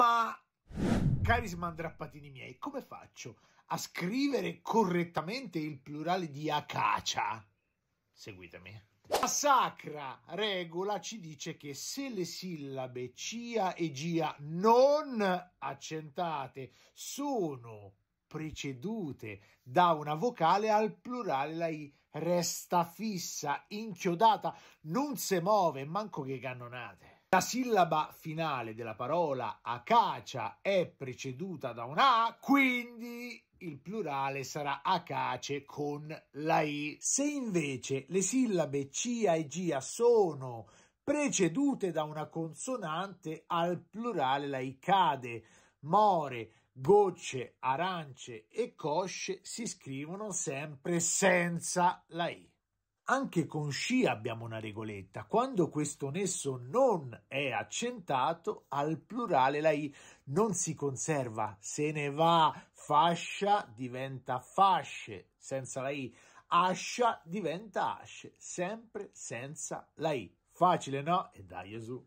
ma cari smandrappatini miei, come faccio a scrivere correttamente il plurale di acacia? Seguitemi. La sacra regola ci dice che se le sillabe cia e gia non accentate sono precedute da una vocale al plurale la i resta fissa, inchiodata, non se muove, manco che cannonate. La sillaba finale della parola acacia è preceduta da una A, quindi il plurale sarà acace con la I. Se invece le sillabe cia e gia sono precedute da una consonante, al plurale la I cade. More, gocce, arance e cosce si scrivono sempre senza la I. Anche con sci abbiamo una regoletta. Quando questo nesso non è accentato, al plurale la i non si conserva, se ne va. Fascia diventa fasce, senza la i. Ascia diventa asce, sempre senza la i. Facile, no? E dai, Gesù.